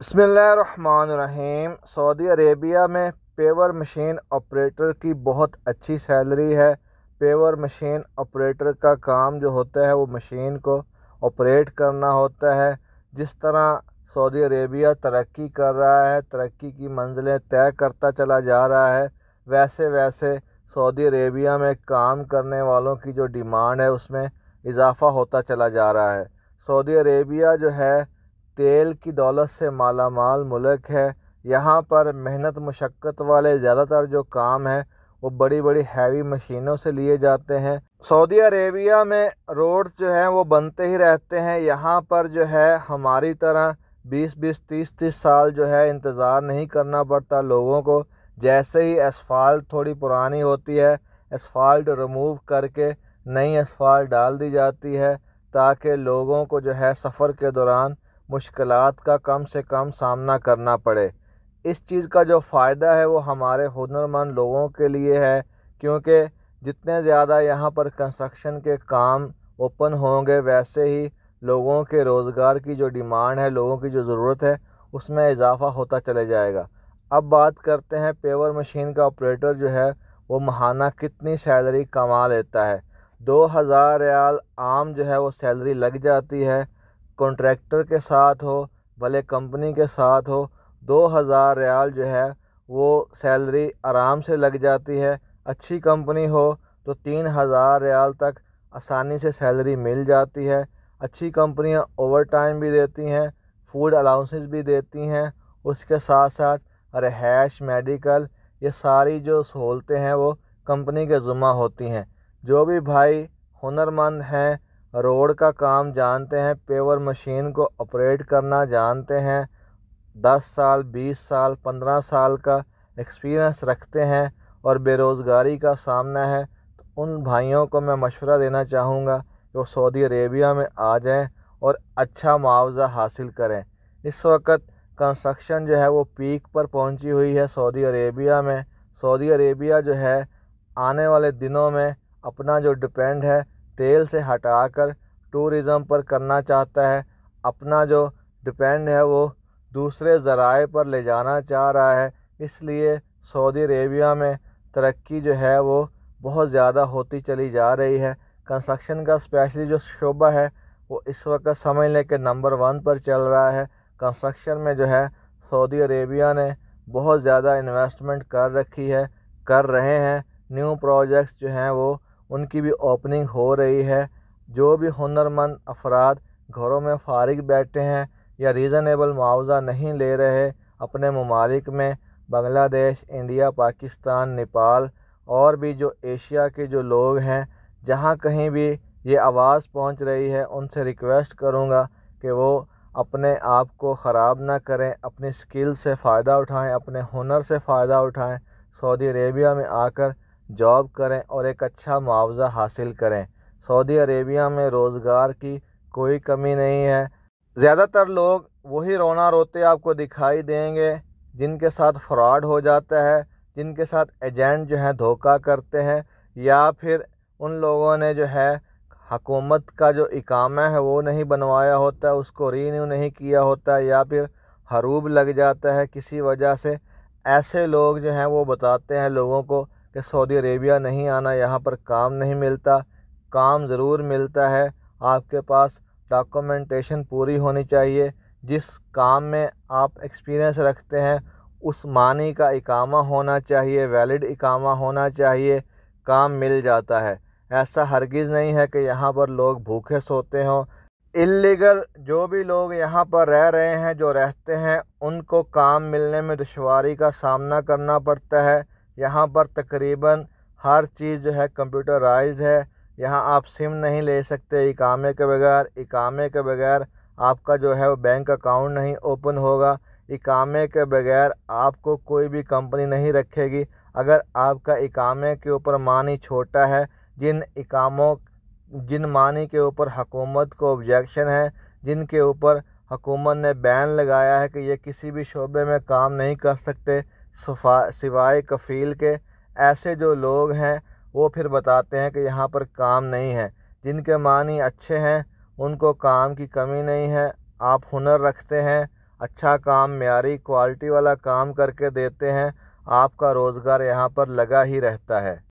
बसमीम Saudi Arabia में paver machine operator की बहुत अच्छी सैलरी है पेवर मशीन ऑपरेटर का काम जो होता है वो मशीन को ऑपरेट करना होता है जिस तरह सऊदी अरेबिया तरक्की कर रहा है तरक्की की मंजिलें तय करता चला जा रहा है वैसे वैसे सऊदी अरेबिया में काम करने वालों की जो डिमांड है उसमें इजाफ़ा होता चला जा रहा है सऊदी अरेबिया जो है तेल की दौलत से माला माल मुल्क है यहाँ पर मेहनत मशक्क़त वाले ज़्यादातर जो काम हैं वो बड़ी बड़ी हैवी मशीनों से लिए जाते हैं सऊदी अरेबिया में रोड जो हैं वो बनते ही रहते हैं यहाँ पर जो है हमारी तरह 20-20 30-30 साल जो है इंतज़ार नहीं करना पड़ता लोगों को जैसे ही इसफाल्ट थोड़ी पुरानी होती है इसफाल्ट रिमूव करके नई इसफाल्ट डाल दी जाती है ताकि लोगों को जो है सफ़र के दौरान मुश्किल का कम से कम सामना करना पड़े इस चीज़ का जो फ़ायदा है वो हमारे हुनरमंद लोगों के लिए है क्योंकि जितने ज़्यादा यहाँ पर कंस्ट्रक्शन के काम ओपन होंगे वैसे ही लोगों के रोज़गार की जो डिमांड है लोगों की जो ज़रूरत है उसमें इजाफ़ा होता चले जाएगा अब बात करते हैं पेवर मशीन का ऑपरेटर जो है वो महाना कितनी सैलरी कमा लेता है दो हज़ार रियाल आम जो है वो सैलरी लग जाती है कॉन्ट्रैक्टर के साथ हो भले कंपनी के साथ हो दो हज़ार रियाल जो है वो सैलरी आराम से लग जाती है अच्छी कंपनी हो तो तीन हज़ार रियाल तक आसानी से सैलरी मिल जाती है अच्छी कंपनियां ओवर टाइम भी देती हैं फूड अलाउंसेस भी देती हैं उसके साथ साथ रहायश मेडिकल ये सारी जो सहूलतें हैं वो कंपनी के ज़ुमा होती हैं जो भी भाई हुनरमंद हैं रोड का काम जानते हैं पेवर मशीन को ऑपरेट करना जानते हैं दस साल बीस साल पंद्रह साल का एक्सपीरियंस रखते हैं और बेरोज़गारी का सामना है तो उन भाइयों को मैं मशवरा देना चाहूँगा कि वो सऊदी अरेबिया में आ जाएं और अच्छा मुआवजा हासिल करें इस वक्त कंस्ट्रक्शन जो है वो पीक पर पहुँची हुई है सऊदी अरेबिया में सऊदी अरेबिया जो है आने वाले दिनों में अपना जो डिपेंड है तेल से हटाकर टूरिज़म पर करना चाहता है अपना जो डिपेंड है वो दूसरे ज़राए पर ले जाना चाह रहा है इसलिए सऊदी अरेबिया में तरक्की जो है वो बहुत ज़्यादा होती चली जा रही है कंस्ट्रक्शन का स्पेशली जो शोबा है वो इस वक्त समझ लें कि नंबर वन पर चल रहा है कंस्ट्रक्शन में जो है सऊदी अरेबिया ने बहुत ज़्यादा इन्वेस्टमेंट कर रखी है कर रहे हैं न्यू प्रोजेक्ट्स जो हैं वो उनकी भी ओपनिंग हो रही है जो भी हुनरमंद अफराद घरों में फारिग बैठे हैं या रीज़नेबल मुआवजा नहीं ले रहे अपने ममालिक में बांग्लादेश इंडिया पाकिस्तान नेपाल और भी जो एशिया के जो लोग हैं जहाँ कहीं भी ये आवाज़ पहुँच रही है उनसे रिक्वेस्ट करूँगा कि वो अपने आप को ख़राब ना करें अपनी स्किल से फ़ायदा उठाएं अपने हुनर से फ़ायदा उठाएं सऊदी अरेबिया में आकर जॉब करें और एक अच्छा मुआवजा हासिल करें सऊदी अरेबिया में रोज़गार की कोई कमी नहीं है ज़्यादातर लोग वही रोना रोते आपको दिखाई देंगे जिनके साथ फ्रॉड हो जाता है जिनके साथ एजेंट जो हैं धोखा करते हैं या फिर उन लोगों ने जो है हकूमत का जो इकामा है वो नहीं बनवाया होता उसको रीन्यू नहीं किया होता या फिर हरूब लग जाता है किसी वजह से ऐसे लोग जो हैं वो बताते हैं लोगों को कि सऊदी अरेबिया नहीं आना यहाँ पर काम नहीं मिलता काम ज़रूर मिलता है आपके पास डॉक्यूमेंटेशन पूरी होनी चाहिए जिस काम में आप एक्सपीरियंस रखते हैं उस मानी का इकामा होना चाहिए वैलिड इकामा होना चाहिए काम मिल जाता है ऐसा हरगिज़ नहीं है कि यहाँ पर लोग भूखे सोते हों इलीगल जो भी लोग यहाँ पर रह रहे हैं जो रहते हैं उनको काम मिलने में दुशारी का सामना करना पड़ता है यहाँ पर तकरीबन हर चीज़ जो है कंप्यूटराइज है यहाँ आप सिम नहीं ले सकते इकामे के बगैर इकामे के बगैर आपका जो है वो बैंक अकाउंट नहीं ओपन होगा इकामे के बगैर आपको कोई भी कंपनी नहीं रखेगी अगर आपका इकामे के ऊपर मानी छोटा है जिन इकामों जिन मानी के ऊपर हकूमत को ऑब्जेक्शन है जिनके ऊपर हकूमत ने बैन लगाया है कि ये किसी भी शोबे में काम नहीं कर सकते सिवाय कफ़ील के ऐसे जो लोग हैं वो फिर बताते हैं कि यहाँ पर काम नहीं है जिनके मानी अच्छे हैं उनको काम की कमी नहीं है आप हुनर रखते हैं अच्छा काम म्यारी क्वालिटी वाला काम करके देते हैं आपका रोज़गार यहाँ पर लगा ही रहता है